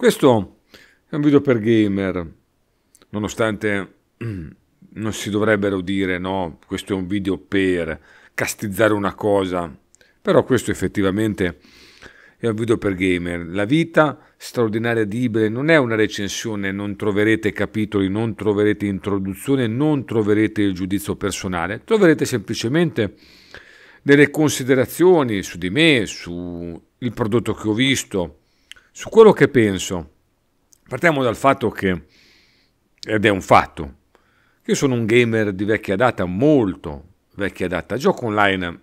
Questo è un video per gamer, nonostante non si dovrebbero dire no, questo è un video per castizzare una cosa, però questo effettivamente è un video per gamer. La vita straordinaria di Ibre non è una recensione, non troverete capitoli, non troverete introduzione, non troverete il giudizio personale, troverete semplicemente delle considerazioni su di me, sul prodotto che ho visto, su quello che penso, partiamo dal fatto che, ed è un fatto, che sono un gamer di vecchia data, molto vecchia data. Gioco online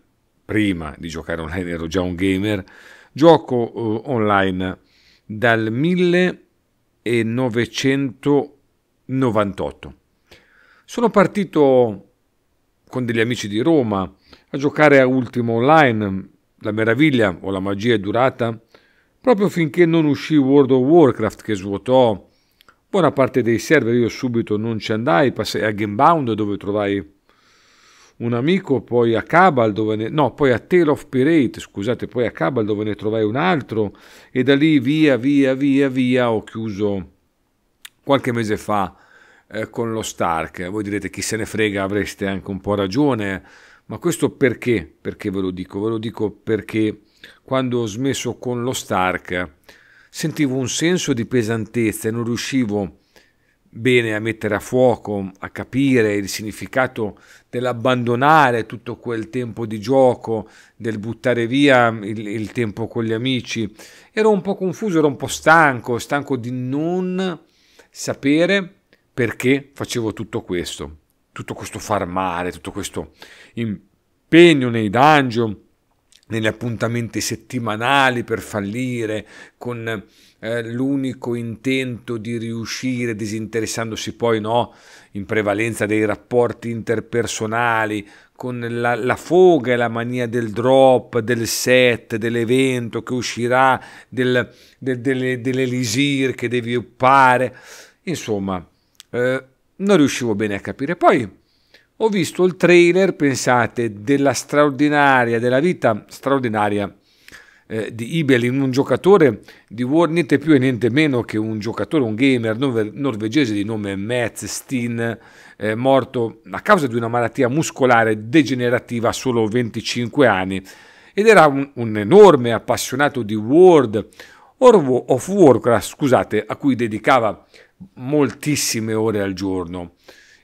prima di giocare online, ero già un gamer. Gioco uh, online dal 1998. Sono partito con degli amici di Roma a giocare a Ultimo Online. La meraviglia o la magia è durata proprio finché non uscì World of Warcraft che svuotò buona parte dei server, io subito non ci andai, passai a Gamebound dove trovai un amico, poi a Cabal dove ne... no, poi a Tale of Pirate, scusate, poi a Cabal dove ne trovai un altro e da lì via via via via ho chiuso qualche mese fa eh, con lo Stark. Voi direte chi se ne frega, avreste anche un po' ragione, ma questo perché? Perché ve lo dico? Ve lo dico perché quando ho smesso con lo Stark sentivo un senso di pesantezza e non riuscivo bene a mettere a fuoco, a capire il significato dell'abbandonare tutto quel tempo di gioco, del buttare via il, il tempo con gli amici. Ero un po' confuso, ero un po' stanco, stanco di non sapere perché facevo tutto questo, tutto questo farmare, tutto questo impegno nei dungeon, negli appuntamenti settimanali per fallire, con eh, l'unico intento di riuscire, disinteressandosi poi no, in prevalenza dei rapporti interpersonali, con la, la foga e la mania del drop, del set, dell'evento che uscirà, del, del, delle, dell'elisir che devi uppare. Insomma, eh, non riuscivo bene a capire. Poi ho visto il trailer, pensate, della straordinaria, della vita straordinaria eh, di Ibelin, un giocatore di War niente più e niente meno che un giocatore, un gamer norvegese di nome Metz Steen, eh, morto a causa di una malattia muscolare degenerativa a solo 25 anni ed era un, un enorme appassionato di World of Warcraft, scusate, a cui dedicava moltissime ore al giorno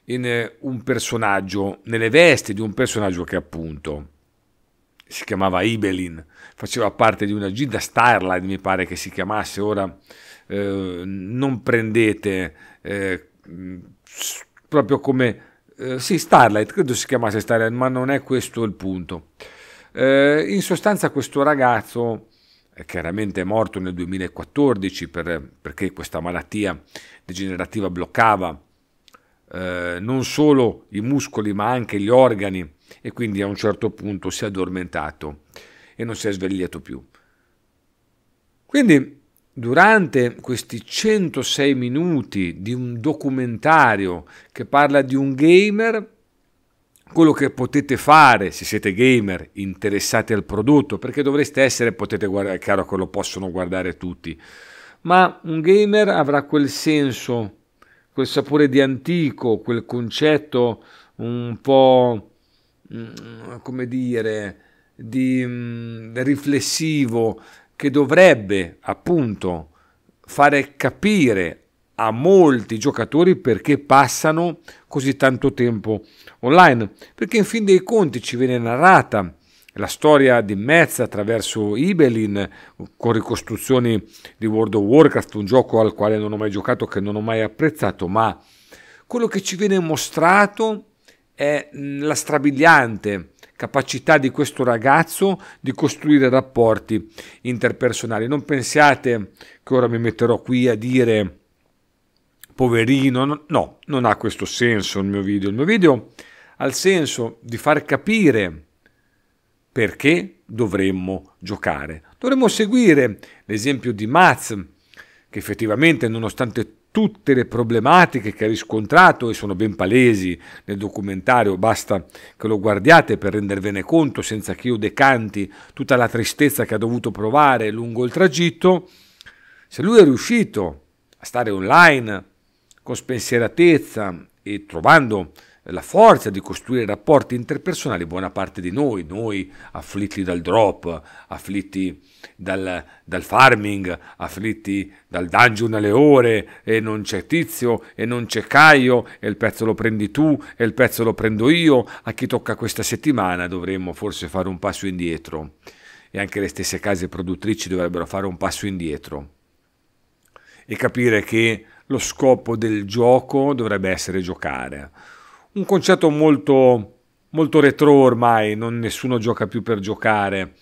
in eh, un personaggio, nelle vesti di un personaggio che appunto si chiamava Ibelin, faceva parte di una gilda Starlight, mi pare che si chiamasse, ora eh, non prendete eh, proprio come... Eh, sì, Starlight, credo si chiamasse Starlight, ma non è questo il punto. Eh, in sostanza questo ragazzo è chiaramente morto nel 2014 per, perché questa malattia degenerativa bloccava eh, non solo i muscoli ma anche gli organi e quindi a un certo punto si è addormentato e non si è svegliato più. Quindi durante questi 106 minuti di un documentario che parla di un gamer, quello che potete fare se siete gamer interessati al prodotto, perché dovreste essere, potete guardare, è chiaro che lo possono guardare tutti, ma un gamer avrà quel senso quel sapore di antico, quel concetto un po' mm, come dire di mm, riflessivo che dovrebbe appunto fare capire a molti giocatori perché passano così tanto tempo online perché in fin dei conti ci viene narrata la storia di Metz attraverso Ibelin, con ricostruzioni di World of Warcraft, un gioco al quale non ho mai giocato, che non ho mai apprezzato, ma quello che ci viene mostrato è mm, la strabiliante capacità di questo ragazzo di costruire rapporti interpersonali. Non pensiate che ora mi metterò qui a dire poverino, no, non ha questo senso il mio video. Il mio video ha il senso di far capire perché dovremmo giocare. Dovremmo seguire l'esempio di Maz, che effettivamente nonostante tutte le problematiche che ha riscontrato e sono ben palesi nel documentario, basta che lo guardiate per rendervene conto senza che io decanti tutta la tristezza che ha dovuto provare lungo il tragitto, se lui è riuscito a stare online con spensieratezza e trovando la forza di costruire rapporti interpersonali buona parte di noi, noi afflitti dal drop, afflitti dal, dal, farming, afflitti dal dungeon alle ore e non c'è tizio e non c'è Caio e il pezzo lo prendi tu e il pezzo lo prendo io, a chi tocca questa settimana dovremmo forse fare un passo indietro e anche le stesse case produttrici dovrebbero fare un passo indietro e capire che lo scopo del gioco dovrebbe essere giocare un concetto molto, molto retro ormai, non nessuno gioca più per giocare.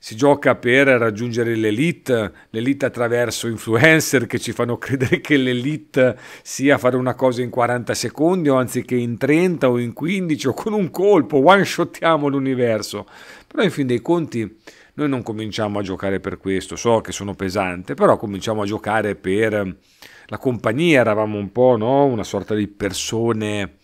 Si gioca per raggiungere l'elite, l'elite attraverso influencer che ci fanno credere che l'elite sia fare una cosa in 40 secondi o anziché in 30 o in 15 o con un colpo, one shotiamo l'universo. Però in fin dei conti noi non cominciamo a giocare per questo, so che sono pesante, però cominciamo a giocare per la compagnia, eravamo un po' no? una sorta di persone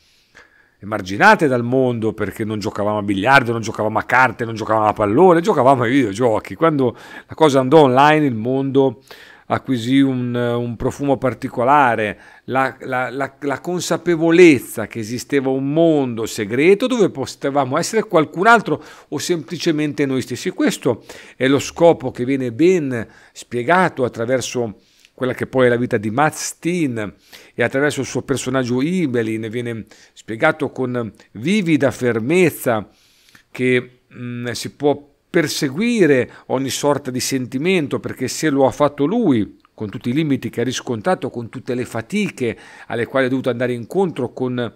emarginate dal mondo perché non giocavamo a biliardo, non giocavamo a carte, non giocavamo a pallone, giocavamo ai videogiochi. Quando la cosa andò online il mondo acquisì un, un profumo particolare, la, la, la, la, consapevolezza che esisteva un mondo segreto dove potevamo essere qualcun altro o semplicemente noi stessi. Questo è lo scopo che viene ben spiegato attraverso quella che poi è la vita di Matt Steen e attraverso il suo personaggio Ibelin viene spiegato con vivida fermezza che mh, mm, si può perseguire ogni sorta di sentimento perché se lo ha fatto lui con tutti i limiti che ha riscontrato, con tutte le fatiche alle quali ha dovuto andare incontro, con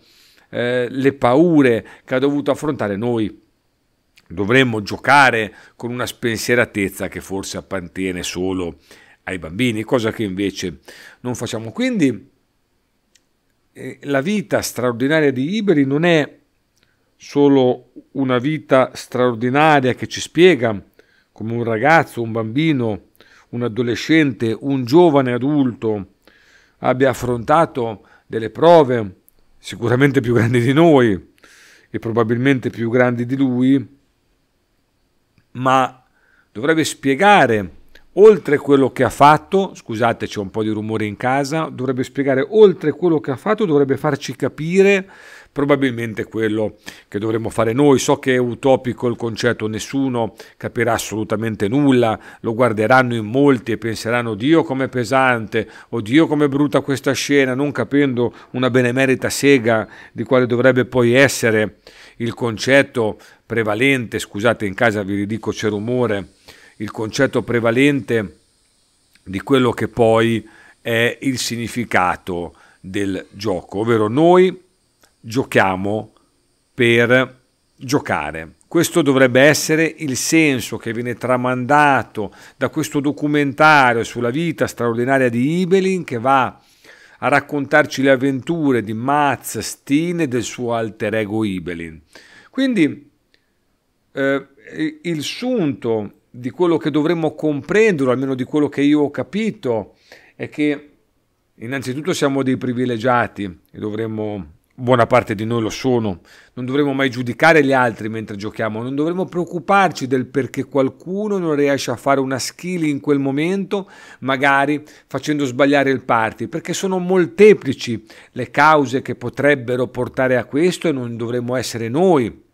eh, le paure che ha dovuto affrontare noi dovremmo giocare con una spensieratezza che forse appartiene solo a ai bambini, cosa che invece non facciamo. Quindi eh, la vita straordinaria di Iberi non è solo una vita straordinaria che ci spiega come un ragazzo, un bambino, un adolescente, un giovane adulto abbia affrontato delle prove sicuramente più grandi di noi e probabilmente più grandi di lui, ma dovrebbe spiegare oltre quello che ha fatto, scusate c'è un po' di rumore in casa, dovrebbe spiegare oltre quello che ha fatto, dovrebbe farci capire probabilmente quello che dovremmo fare noi. So che è utopico il concetto, nessuno capirà assolutamente nulla, lo guarderanno in molti e penseranno Dio com'è pesante, oddio com'è brutta questa scena, non capendo una benemerita sega di quale dovrebbe poi essere il concetto prevalente, scusate in casa vi ridico c'è rumore, il concetto prevalente di quello che poi è il significato del gioco, ovvero noi giochiamo per giocare. Questo dovrebbe essere il senso che viene tramandato da questo documentario sulla vita straordinaria di Ibelin che va a raccontarci le avventure di Mats Steen e del suo alter ego Ibelin. Quindi eh, il sunto di quello che dovremmo comprendere, almeno di quello che io ho capito, è che innanzitutto siamo dei privilegiati e dovremmo, buona parte di noi lo sono, non dovremmo mai giudicare gli altri mentre giochiamo, non dovremmo preoccuparci del perché qualcuno non riesce a fare una skill in quel momento, magari facendo sbagliare il party, perché sono molteplici le cause che potrebbero portare a questo e non dovremmo essere noi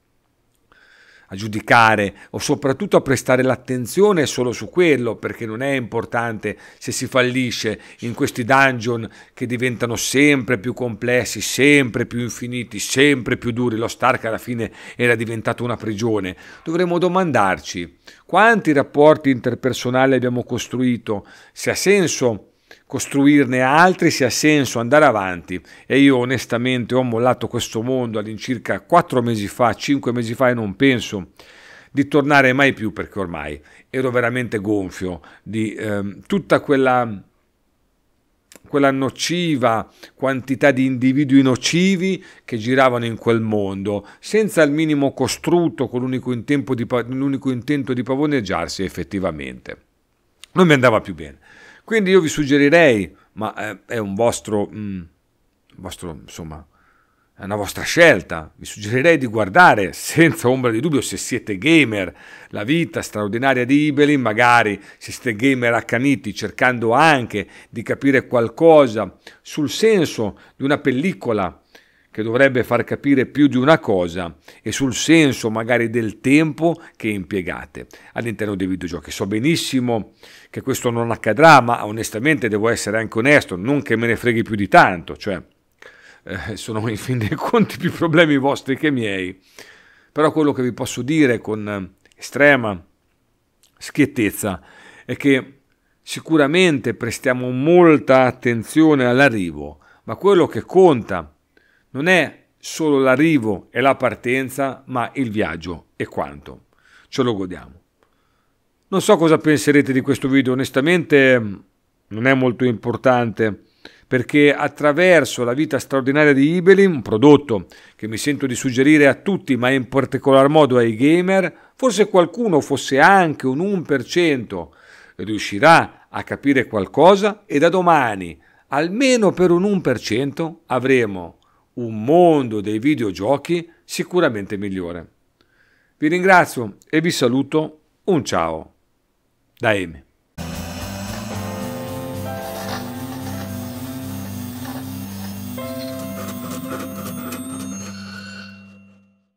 a giudicare o soprattutto a prestare l'attenzione solo su quello perché non è importante se si fallisce in questi dungeon che diventano sempre più complessi, sempre più infiniti, sempre più duri. Lo Stark alla fine era diventato una prigione. Dovremmo domandarci quanti rapporti interpersonali abbiamo costruito, se ha senso costruirne altri se ha senso andare avanti e io onestamente ho mollato questo mondo all'incirca 4 mesi fa, 5 mesi fa e non penso di tornare mai più perché ormai ero veramente gonfio di eh, tutta quella, quella nociva quantità di individui nocivi che giravano in quel mondo, senza il minimo costrutto, con l'unico di, l'unico intento di pavoneggiarsi effettivamente non mi andava più bene. Quindi io vi suggerirei, ma eh, è, un vostro, mm, vostro, insomma, è una vostra scelta, vi suggerirei di guardare senza ombra di dubbio se siete gamer, la vita straordinaria di Ibelin, magari se siete gamer accaniti, cercando anche di capire qualcosa sul senso di una pellicola che dovrebbe far capire più di una cosa e sul senso magari del tempo che impiegate all'interno dei videogiochi. So benissimo che questo non accadrà, ma onestamente devo essere anche onesto, non che me ne freghi più di tanto, cioè eh, sono in fin dei conti più problemi vostri che miei. Però quello che vi posso dire con estrema schiettezza è che sicuramente prestiamo molta attenzione all'arrivo, ma quello che conta non è solo l'arrivo e la partenza, ma il viaggio e quanto. Ce lo godiamo. Non so cosa penserete di questo video, onestamente mm, non è molto importante perché attraverso la vita straordinaria di Ibeli, un prodotto che mi sento di suggerire a tutti, ma in particolar modo ai gamer, forse qualcuno, fosse anche un 1%, riuscirà a capire qualcosa e da domani, almeno per un 1%, avremo un mondo dei videogiochi sicuramente migliore. Vi ringrazio e vi saluto. Un ciao da Emi.